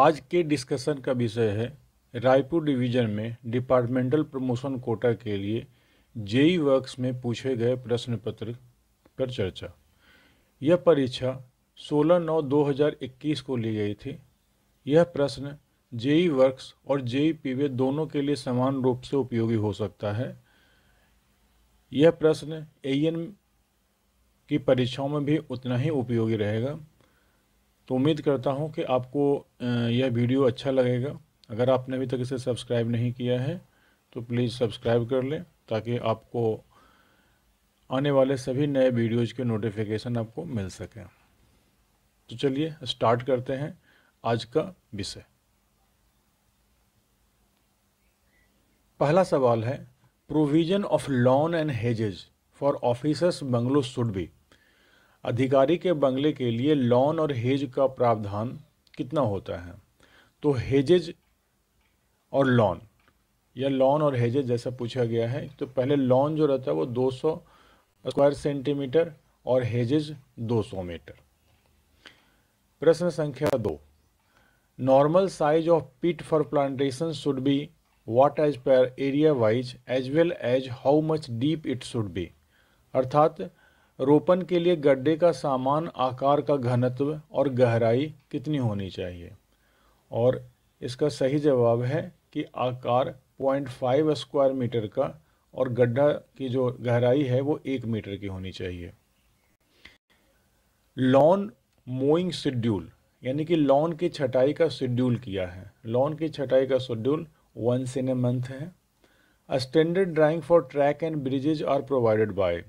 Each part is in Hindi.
आज के डिस्कशन का विषय है रायपुर डिवीजन में डिपार्टमेंटल प्रमोशन कोटा के लिए जेई वर्क्स e में पूछे गए प्रश्न पत्र पर चर्चा यह परीक्षा 16 नौ 2021 को ली गई थी यह प्रश्न जेई वर्क्स e और जेई पीवे e दोनों के लिए समान रूप से उपयोगी हो सकता है यह प्रश्न एन की परीक्षाओं में भी उतना ही उपयोगी रहेगा तो उम्मीद करता हूँ कि आपको यह वीडियो अच्छा लगेगा अगर आपने अभी तक इसे सब्सक्राइब नहीं किया है तो प्लीज़ सब्सक्राइब कर लें ताकि आपको आने वाले सभी नए वीडियोज़ के नोटिफिकेशन आपको मिल सकें तो चलिए स्टार्ट करते हैं आज का विषय पहला सवाल है provision of lawn and hedges for officers bungalow should be अधिकारी के बंगले के लिए लॉन और हेज का प्रावधान कितना होता है तो हेजेज और लॉन या लॉन और हेजेज जैसा पूछा गया है तो पहले लॉन जो रहता है वो 200 स्क्वायर सेंटीमीटर और हेजेज 200 मीटर प्रश्न संख्या दो normal size of pit for plantation should be what as per area wise as well as how much deep it should be अर्थात रोपण के लिए गड्ढे का सामान आकार का घनत्व और गहराई कितनी होनी चाहिए और इसका सही जवाब है कि आकार 0.5 स्क्वायर मीटर का और गड्ढा की जो गहराई है वो एक मीटर की होनी चाहिए लॉन मोइंग शेड्यूल यानी कि लॉन की छटाई का शेड्यूल किया है लॉन की छटाई का schedule once in a month है standard drawing for track and bridges are provided by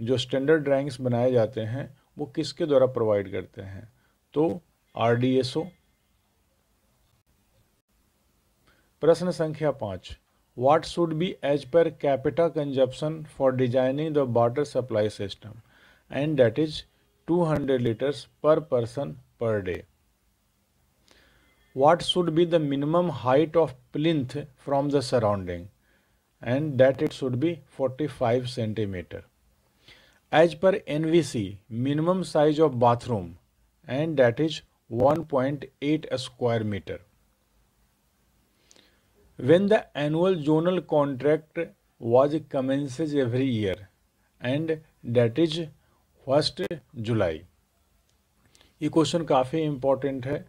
जो स्टैंडर्ड ड्राइंग्स बनाए जाते हैं वो किसके द्वारा प्रोवाइड करते हैं तो आर डी एस ओ प्रश्न संख्या पांच what should be as per capita consumption for designing the water supply system and that is two hundred litres per person per day what should be the minimum height of plinth from the surrounding and that it should be forty five centimetre as per N B C minimum size of bathroom and that is one point eight square metre when the annual zonal contract was कमेंसेज every year and that is first July ये क्वेश्चन काफ़ी इम्पॉर्टेंट है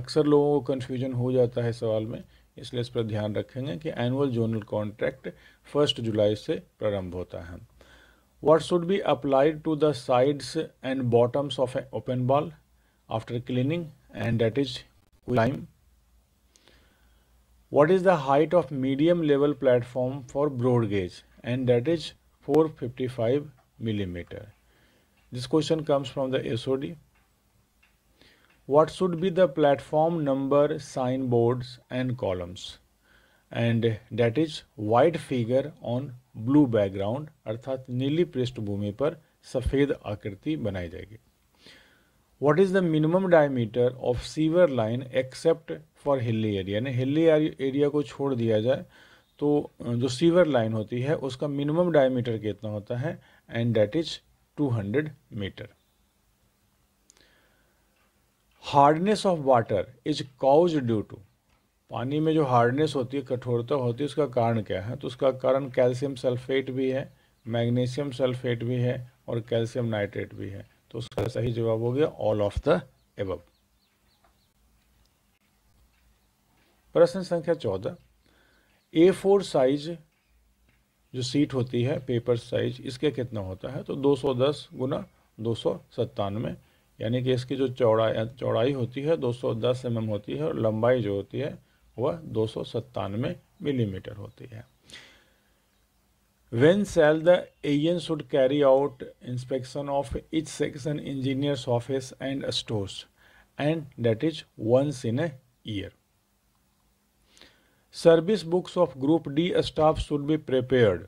अक्सर लोगों को कन्फ्यूजन हो जाता है सवाल में इसलिए इस पर ध्यान रखेंगे कि annual zonal contract first July से प्रारंभ होता है What should be applied to the sides and bottoms of an open ball after cleaning and that is lime. What is the height of medium level platform for broad gauge and that is 455 millimeter. This question comes from the SOD. What should be the platform number signboards and columns and that is white figure on blue background अर्थात नीली पृष्ठभूमि पर सफ़ेद आकृति बनाई जाएगी what is the minimum diameter of sewer line except for hilly area यानी हिली एरिया को छोड़ दिया जाए तो जो सीवर लाइन होती है उसका मिनिमम डायमीटर कितना होता है and that is 200 metre hardness of water is cause due to पानी में जो हार्डनेस होती है कठोरता होती है उसका कारण क्या है तो उसका कारण कैल्शियम सल्फेट भी है मैग्नीशियम सल्फेट भी है और कैल्शियम नाइट्रेट भी है तो उसका सही जवाब हो गया ऑल ऑफ द एब प्रश्न संख्या चौदह ए फोर साइज जो सीट होती है पेपर साइज इसके कितना होता है तो 210 गुना दो सौ यानी कि इसकी जो चौड़ा चौड़ाई होती है 210 सौ mm होती है और लंबाई जो होती है वह दो मिलीमीटर होती है when sell the agent should carry out inspection of each section engineer office and store and date is once in year service books of group D staff should be prepare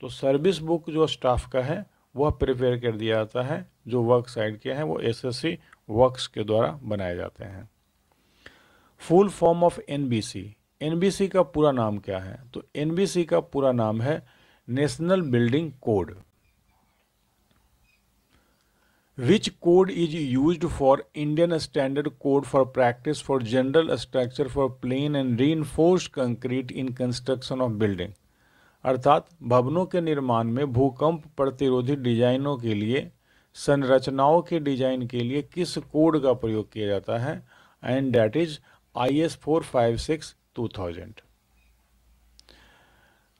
तो सर्विस बुक जो स्टाफ का है वह प्रिपेयर कर दिया जाता है जो वर्क साइड के हैं वो एस एस सी वर्क के द्वारा बनाए जाते हैं full form of NBC NBC का पूरा नाम क्या है तो एनबीसी का पूरा नाम है national building code which code is use for Indian standard code for practice for general structure for plain and re concrete in construction of building अर्थात भवनों के निर्माण में भूकंप प्रतिरोधी डिजाइनों के लिए संरचनाओं के डिजाइन के लिए किस कोड का प्रयोग किया जाता है and that is IS456 2000.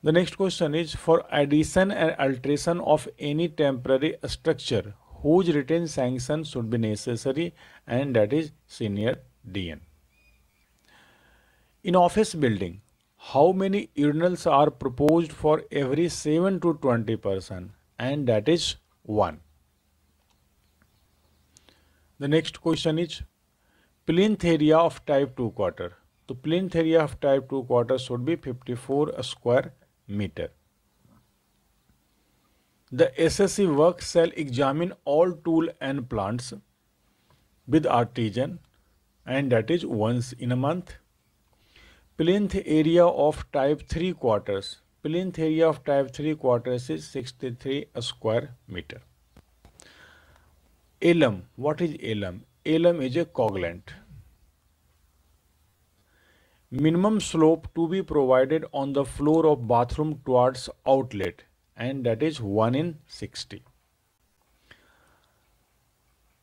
The next question is for addition and alteration of any temporary structure whose written sanction should be necessary and that is senior DN. In office building, how many urinals are proposed for every 7 to 20 person and that is 1. The next question is plinth area of type 2 quarter. So plinth area of type 2 quarter should be 54 square meter. The SSC work shall examine all tool and plants with artisan and that is once in a month. Plinth area of type 3 quarters. Plinth area of type 3 quarters is 63 square meter. Alum. What is alum? alum is a coagulant. Minimum slope to be provided on the floor of bathroom towards outlet and that is 1 in 60.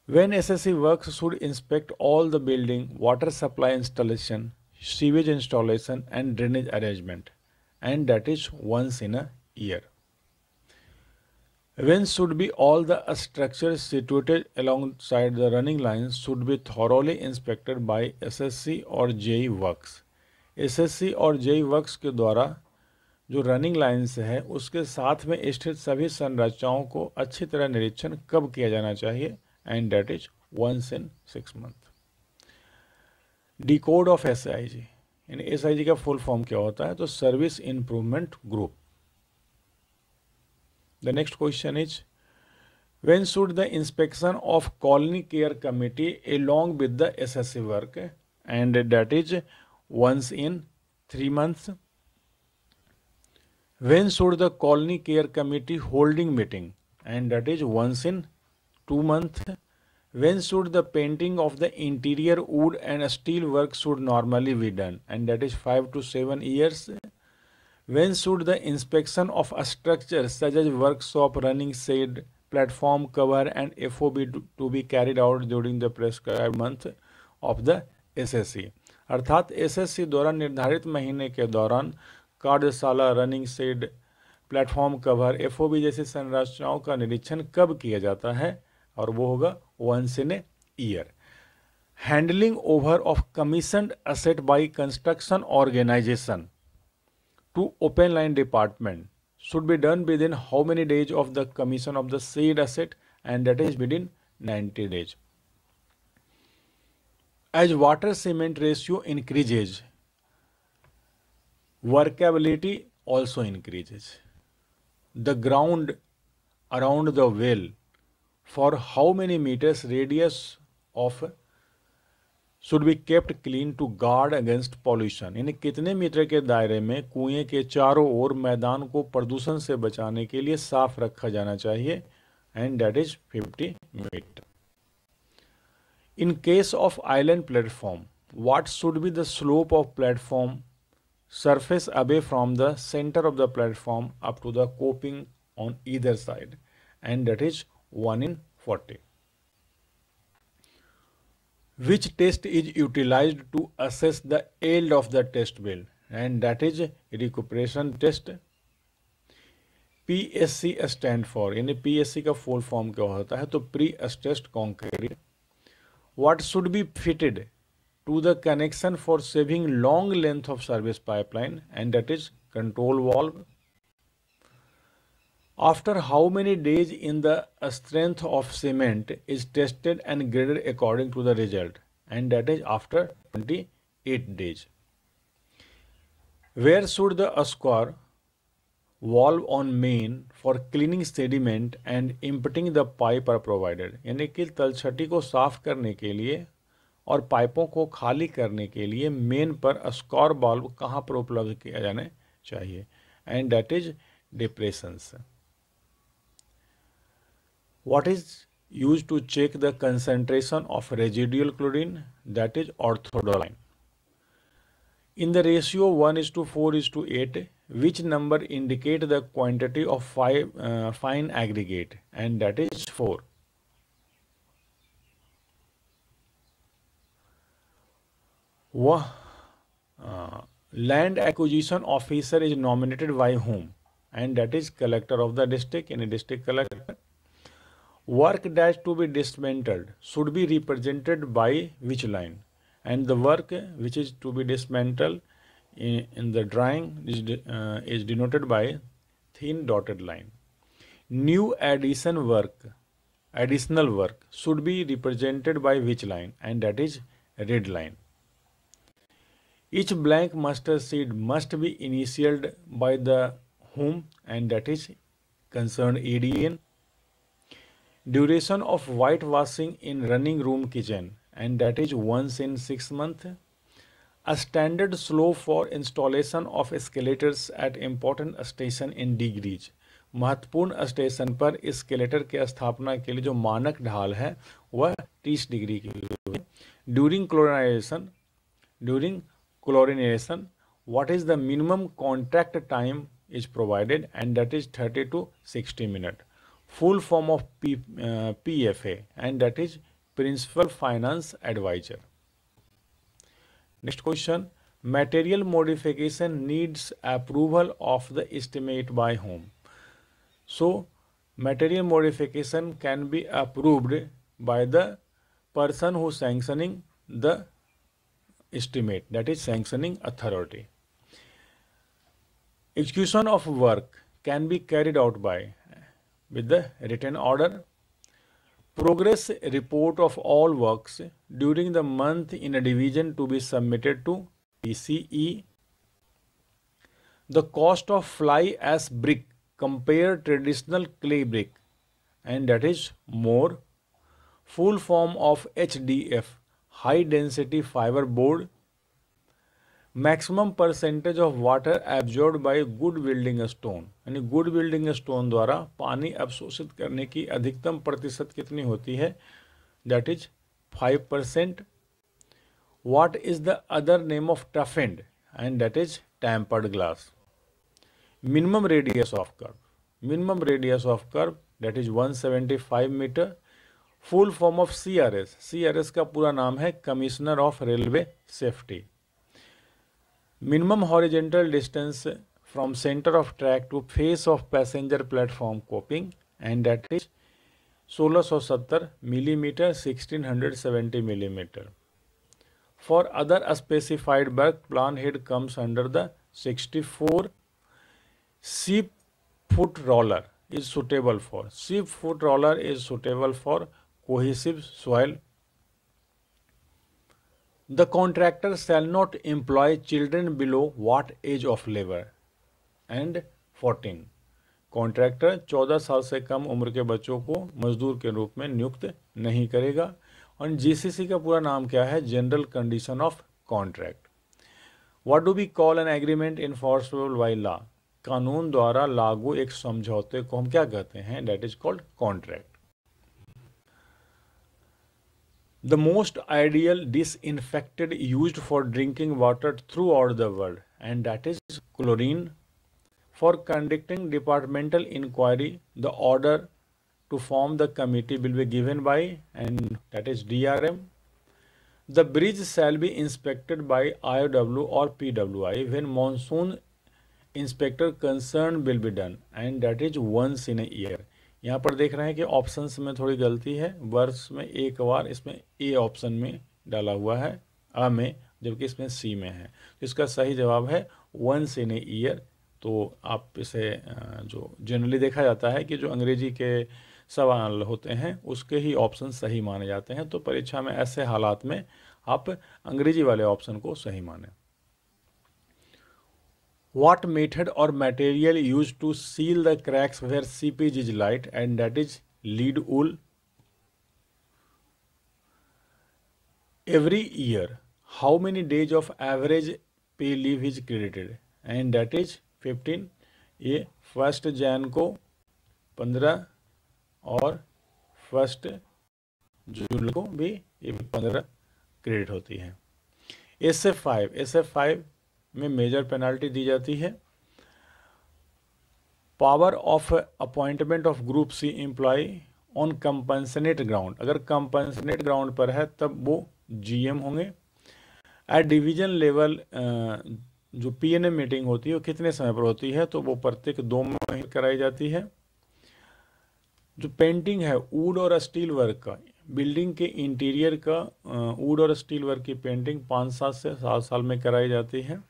When SSC works should inspect all the building, water supply installation, sewage installation and drainage arrangement and that is once in a year. When should be all the structures situated alongside the running lines should be thoroughly inspected by SSC और JE Works. SSC और JE Works के द्वारा जो रनिंग लाइन्स है उसके साथ में स्थित सभी संरचनाओं को अच्छी तरह निरीक्षण कब किया जाना चाहिए and date is once in six month the code of S I G यानी एस आई जी का फुल फॉर्म क्या होता है तो service improvement group The next question is, when should the inspection of colony care committee along with the SSC work and that is once in 3 months? When should the colony care committee holding meeting and that is once in 2 months? When should the painting of the interior wood and steel work should normally be done and that is 5 to 7 years When should the inspection of a structure such as workshop, running shed, platform cover and FOB to be carried out during the prescribed month of the SSC? अर्थात एसएससी द्वारा निर्धारित महीने के दौरान कार्यशाला running shed platform cover FOB जैसी संरचनाओं का निरीक्षण कब किया जाता है और वो होगा once in a year handling over of commissioned asset by construction organisation to open line department should be done within how many days of the commission of the said asset and that is within 90 days. As water cement ratio increases, workability also increases. The ground around the well for how many meters radius of should be kept clean to guard against pollution यानी कितने मीटर के दायरे में कुएं के चारों ओर मैदान को प्रदूषण से बचाने के लिए साफ रखा जाना चाहिए and date is fifty metre in case of island platform what should be the slope of platform surface away from the centre of the platform up to the coping on either side and date is one in forty which test is utilized to assess the yield of the test well and that is recuperation test PSC stand for यानी पीएससी का फुल फॉर्म क्या होता है तो pre stressed concrete what should be fitted to the connection for saving long length of service pipeline and that is control valve After how many days in the strength of cement is tested and graded according to the result and that is after 28 days. Where should the square valve on main for cleaning sediment and emptying the pipe are provided यानी कि तलछटी को साफ करने के लिए और पाइपों को खाली करने के लिए मेन पर स्कॉर बल्ब कहाँ पर उपलब्ध किया जाने चाहिए and that is depressions What is used to check the concentration of residual chlorine that is orthodoline. In the ratio 1 is to 4 is to 8 which number indicate the quantity of five, uh, fine aggregate and that is 4. uh, land acquisition officer is nominated by whom and that is collector of the district any district collector Work dash to be dismantled should be represented by which line? And the work which is to be dismantled in, in the drawing is, uh, is denoted by thin dotted line. New addition work, additional work should be represented by which line? And that is red line. Each blank mustard seed must be initialed by the whom and that is concerned ADN duration of white washing in running room kitchen and that is once in six month a standard slope for installation of escalators at important station in degrees महत्वपूर्ण स्टेशन पर एस्केलेटर के स्थापना के लिए जो मानक ढाल है वह तीस डिग्री की during chlorination during chlorination what is the minimum contract time is provided and that is thirty to sixty minute full form of P, uh, PFA and that is Principal Finance Advisor. Next question. Material modification needs approval of the estimate by whom? So, material modification can be approved by the person who sanctioning the estimate that is sanctioning authority. Execution of work can be carried out by with the written order. Progress report of all works during the month in a division to be submitted to PCE. The cost of fly ash brick compare traditional clay brick and that is more. Full form of HDF high density fiber board maximum percentage of water absorb by good building stone यानी गुड बिल्डिंग स्टोन द्वारा पानी अवशोषित करने की अधिकतम प्रतिशत कितनी होती है that is five percent what is the other name of toughened and that is tempered glass minimum radius of curve minimum radius of curve that is five metre full form of C R S C R S का पूरा नाम है commissioner of railway safety minimum horizontal distance from center of track to face of passenger platform coping and that is 1670 millimeter 1670 millimeter for other specified work plan head comes under the 64 sheep foot roller is suitable for sheep foot roller is suitable for cohesive soil the contractor shall not employ children below what age of labour and fourteen contractor चौदह साल से कम उम्र के बच्चों को मजदूर के रूप में नियुक्त नहीं करेगा और जीसीसी का पूरा नाम क्या है general condition of contract what do be call an agreement enforceable by law कानून द्वारा लागू एक समझौते को हम क्या कहते हैं that is called contract The most ideal disinfectant used for drinking water throughout the world and that is chlorine. For conducting departmental inquiry, the order to form the committee will be given by and that is DRM. The bridge shall be inspected by IOW or PWI when monsoon inspector concern will be done and that is once in a year. यहाँ पर देख रहे हैं कि ऑप्शंस में थोड़ी गलती है वर्ष में एक बार इसमें ए ऑप्शन में डाला हुआ है अ में जबकि इसमें सी में है तो इसका सही जवाब है वन से ने ईयर तो आप इसे जो जनरली देखा जाता है कि जो अंग्रेजी के सवाल होते हैं उसके ही ऑप्शन सही माने जाते हैं तो परीक्षा में ऐसे हालात में आप अंग्रेजी वाले ऑप्शन को सही माने what method or material used to seal the cracks where seepage is light and that is lead wool every year how many days of average pay leave is credited and that is 15 ये फर्स्ट जैन को 15 और फर्स्ट जून को भी ये 15 क्रेडिट होती है S F five S F five में मेजर पेनाल्टी दी जाती है power of appointment of group C employ on compassionate ground अगर कंपनसनेट ग्राउंड पर है तब वो जीएम होंगे एट डिवीजन लेवल जो पीएनएम मीटिंग होती है वो कितने समय पर होती है तो वो प्रत्येक दो महीने कराई जाती है जो पेंटिंग है वुड और स्टील वर्क का बिल्डिंग के इंटीरियर का वुड और स्टील वर्क की पेंटिंग पाँच सात से सात साल में कराई जाती है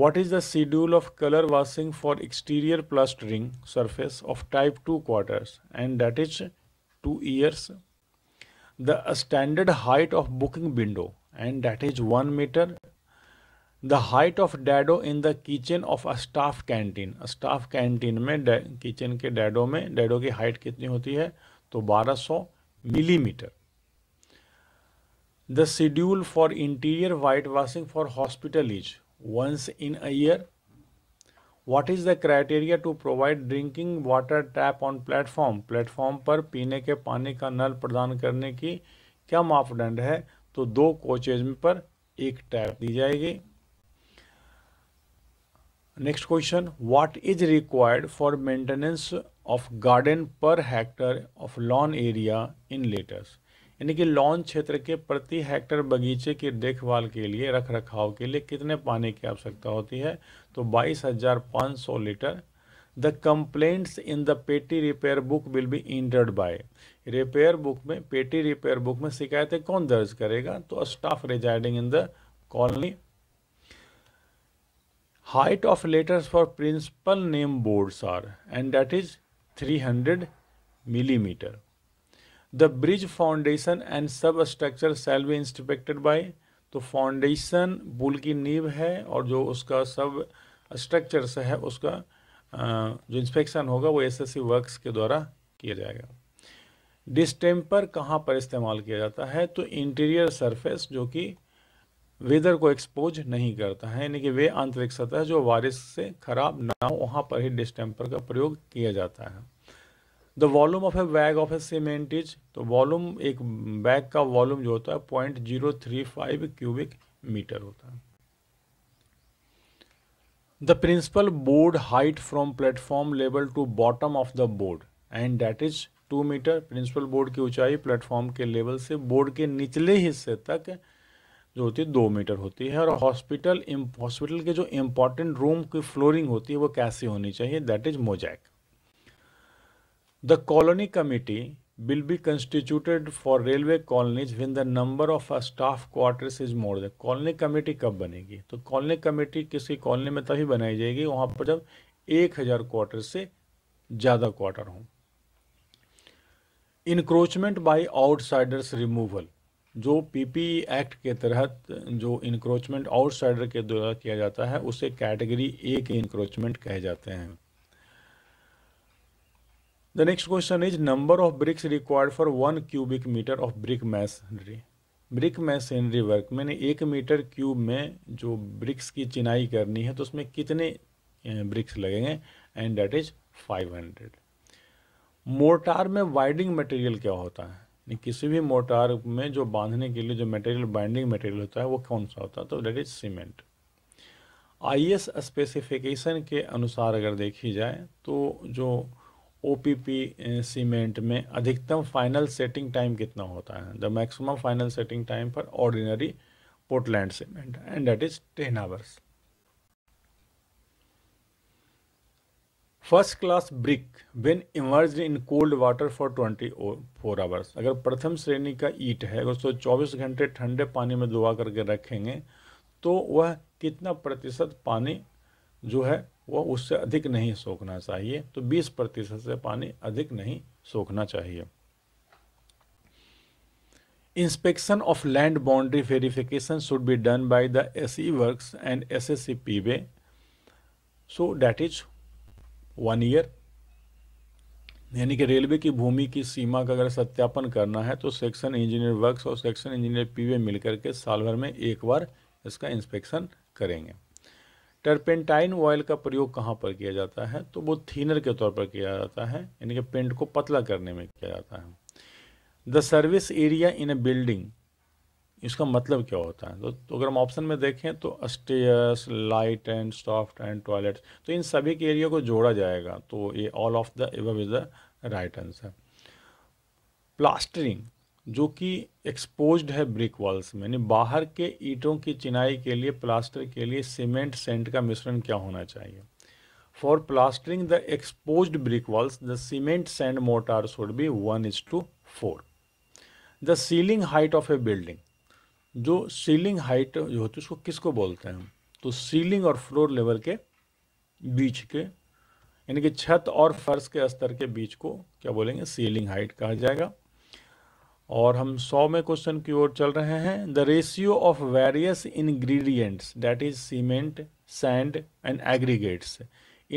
What is the schedule of color washing for exterior plastering surface of type 2 quarters and that is 2 years? The standard height of booking window and that is 1 meter. The height of dado in the kitchen of a staff canteen. A staff canteen में kitchen के dado में dado की height कितनी होती है तो 1200 millimeter. The schedule for interior white washing for hospital is once in a year? What is the criteria to provide drinking water tap on platform? Platform पर पीने के पानी का नल प्रदान करने की क्या मापदंड है तो दो कोचेज पर एक टैप दी जाएगी next question what is required for maintenance of garden per hectare of lawn area in litres यानी कि लॉन क्षेत्र के प्रति हेक्टर बगीचे की देखभाल के लिए रख रखाव के लिए कितने पानी की आवश्यकता होती है तो बाईस हजार सौ litre the complaints in the petty repair book will be entered by repair book में पेटी रिपेयर बुक में शिकायतें कौन दर्ज करेगा तो staff residing in the colony height of letters for principal name boards are and that is 300 millimetre the bridge foundation and substructure shall be inspected by तो फाउंडेशन बुल की नींव है और जो उसका सब स्ट्रक्चर्स है उसका जो इंस्पेक्शन होगा वो एस एस वर्क्स के द्वारा किया जाएगा डिस्टेम्पर कहाँ पर इस्तेमाल किया जाता है तो इंटीरियर सरफेस जो कि वेदर को एक्सपोज नहीं करता है यानी कि वे आंतरिक सतह जो बारिश से खराब ना हो वहाँ पर ही डिस्टेम्पर का प्रयोग किया जाता है the volume of a bag of a cement is तो वॉल्यूम एक बैग का वॉल्यूम जो होता है point zero three five cubic metre होता है the principal board height from platform level to bottom of the board and that is two metre principal board की ऊंचाई प्लेटफॉर्म के लेवल से बोर्ड के निचले हिस्से तक जो होती है दो मीटर होती है और हॉस्पिटल हॉस्पिटल के जो इम्पोर्टेंट रूम की फ्लोरिंग होती है वो कैसी होनी चाहिए that is mosaic The colony committee will be constituted for railway colonies when the number of a staff quarters is more than colony committee कब बनेगी तो colony committee किसी colony में तभी बनाई जाएगी वहाँ पर जब एक हजार क्वार्टर से ज़्यादा क्वार्टर हों इनक्रोचमेंट बाय आउटसाइडर्स रिमूवल जो पीपीई एक्ट के तहत जो इनक्रोचमेंट आउटसाइडर के द्वारा किया जाता है उसे कैटेगरी ए के इनक्रोचमेंट कहे जाते हैं the next question is number of bricks required for one cubic metre of brick masonry. Brick masonry work मैंने एक मीटर क्यूब में जो ब्रिक्स की चिनाई करनी है तो उसमें कितने ब्रिक्स लगेंगे एंड डेट इज 500 मोर्टार में वाइडिंग मटेरियल क्या होता है किसी भी मोर्टार में जो बांधने के लिए जो मटेरियल बाइंडिंग मटेरियल होता है वो कौन सा होता है तो that is cement I S specification के अनुसार अगर देखी जाए तो जो ओपीपी सीमेंट eh, में अधिकतम फाइनल सेटिंग टाइम कितना होता है the maximum final setting time for ordinary Portland cement and that is ten hours first class brick been immerse in cold water for twenty four hours अगर प्रथम श्रेणी का ईट है अगर उसको चौबीस घंटे ठंडे पानी में दुआ करके रखेंगे तो वह कितना प्रतिशत पानी जो है वो उससे अधिक नहीं सोखना चाहिए तो 20 प्रतिशत से पानी अधिक नहीं सोखना चाहिए inspection of land boundary verification should be done by the S works and S S C P way so that is one year यानी कि रेलवे की भूमि की सीमा का अगर सत्यापन करना है तो सेक्शन इंजीनियर वर्क्स और सेक्शन इंजीनियर पीवे मिलकर के साल भर में एक बार इसका इंस्पेक्शन करेंगे टर्पेंटाइन ऑयल का प्रयोग कहाँ पर किया जाता है तो वो थीनर के तौर पर किया जाता है यानी कि पेंट को पतला करने में किया जाता है the service area in a building इसका मतलब क्या होता है तो, तो अगर हम ऑप्शन में देखें तो stairs lift and shaft and toilet तो इन सभी के एरिया को जोड़ा जाएगा तो ये all of the is the right answer plastering जो कि एक्सपोज्ड है ब्रिक वॉल्स में यानी बाहर के ईंटों की चिनाई के लिए प्लास्टर के लिए सीमेंट सेंट का मिश्रण क्या होना चाहिए for plastering the expose brick walls the cement sand mortar should be one is to four the ceiling height of a building जो सीलिंग हाइट जो होती है उसको किसको बोलते हैं हम तो सीलिंग और फ्लोर लेवल के बीच के यानी कि छत और फर्श के स्तर के बीच को क्या बोलेंगे सीलिंग हाइट कहा जाएगा और हम सौ में क्वेश्चन की ओर चल रहे हैं the ratio of various ingredients that is cement sand and aggregates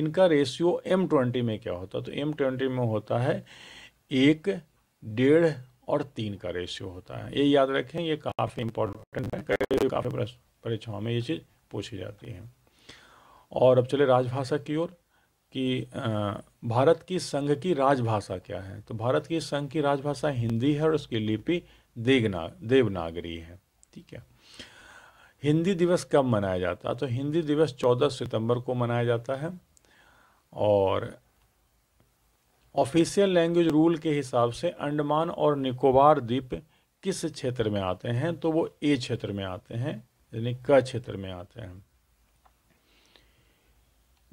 इनका रेशियो एम ट्वेंटी में क्या होता है तो एम ट्वेंटी में होता है एक डेढ़ और तीन का रेशियो होता है ये याद रखें ये काफ़ी इंपॉर्टेंट है काफ़ी परीक्षाओं में ये चीज़ पूछी जाती है और अब चले राजभाषा की ओर कि भारत की संघ की राजभाषा क्या है तो भारत की संघ की राजभाषा हिंदी है और उसकी लिपि देवना देवनागरी है ठीक है हिंदी दिवस कब मनाया जाता है तो हिंदी दिवस 14 सितंबर को मनाया जाता है और ऑफिशियल लैंग्वेज रूल के हिसाब से अंडमान और निकोबार द्वीप किस क्षेत्र में आते हैं तो वो ए क्षेत्र में आते हैं यानी क क्षेत्र में आते हैं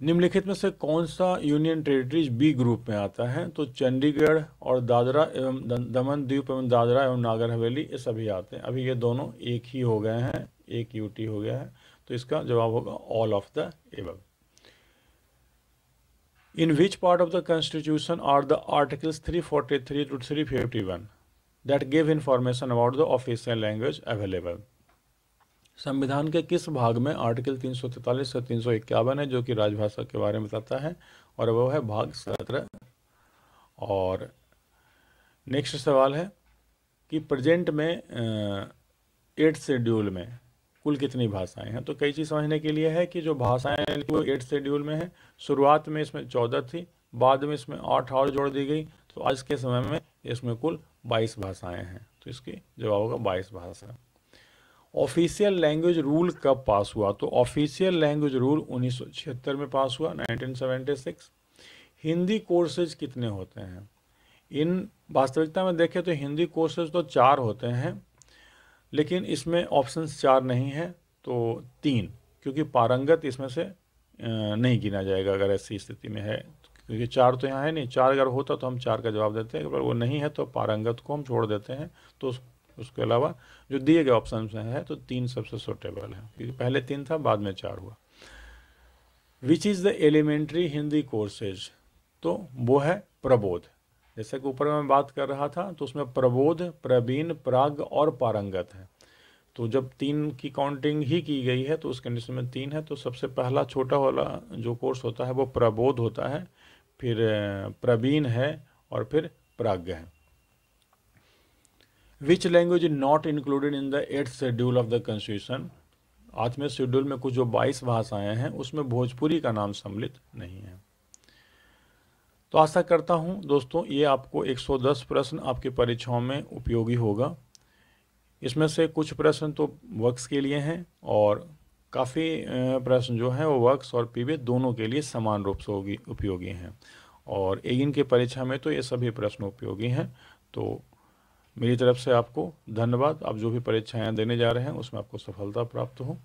निम्नलिखित में से कौन सा यूनियन टेरिटरीज बी ग्रुप में आता है तो चंडीगढ़ और दादरा एवं दमन द्वीप एवं दादरा एवं नागर हवेली ये सभी आते हैं अभी ये दोनों एक ही हो गए हैं एक यूटी हो गया है तो इसका जवाब होगा all of the above in which part of the constitution are the articles 343 to three fifty one that give information about the official language available संविधान के किस भाग में आर्टिकल 343 से तीन है जो कि राजभाषा के बारे में बताता है और वह है भाग सत्रह और नेक्स्ट सवाल है कि प्रेजेंट में एट शेड्यूल में कुल कितनी भाषाएं हैं तो कई चीज़ समझने के लिए है कि जो भाषाएं वो एट शेड्यूल में है शुरुआत में इसमें चौदह थी बाद में इसमें आठ और जोड़ दी गई तो आज के समय में इसमें कुल बाईस भाषाएं हैं तो इसकी जवाब होगा बाईस भाषा ऑफिशियल लैंग्वेज रूल कब पास हुआ तो ऑफिशियल लैंग्वेज रूल उन्नीस में पास हुआ 1976 हिंदी कोर्सेज कितने होते हैं इन वास्तविकता में देखें तो हिंदी कोर्सेज तो चार होते हैं लेकिन इसमें ऑप्शन चार नहीं है तो तीन क्योंकि पारंगत इसमें से नहीं गिना जाएगा अगर ऐसी स्थिति में है क्योंकि चार तो यहाँ है नहीं चार अगर होता तो हम चार का जवाब देते हैं अगर वो नहीं है तो पारंगत को हम छोड़ देते हैं तो उसके अलावा जो दिए गए ऑप्शन में है तो तीन सबसे सुटेबल है क्योंकि पहले तीन था बाद में चार हुआ which is the elementary Hindi courses तो वो है प्रबोध जैसे कि ऊपर मैं बात कर रहा था तो उसमें प्रबोध प्रवीण प्राग और पारंगत है तो जब तीन की काउंटिंग ही की गई है तो उस कंडीशन में तीन है तो सबसे पहला छोटा वाला जो कोर्स होता है वो प्रबोध होता है फिर प्रवीण है और फिर प्राग्ञ है which language is not included in the eight schedule of the constitution आठवें शेड्यूल में कुछ जो बाईस भाषाएं हैं उसमें भोजपुरी का नाम सम्मिलित नहीं है तो आशा करता हूं दोस्तों ये आपको 110 प्रश्न आपकी परीक्षाओं में उपयोगी होगा इसमें से कुछ प्रश्न तो वर्क्स के लिए हैं और काफ़ी प्रश्न जो हैं वो वर्क्स और पीवे दोनों के लिए समान रूप से होगी उपयोगी हैं और एगिन के परीक्षा में तो ये सभी प्रश्न उपयोगी हैं तो मेरी तरफ से आपको धन्यवाद आप जो भी परीक्षाएं देने जा रहे हैं उसमें आपको सफलता प्राप्त हो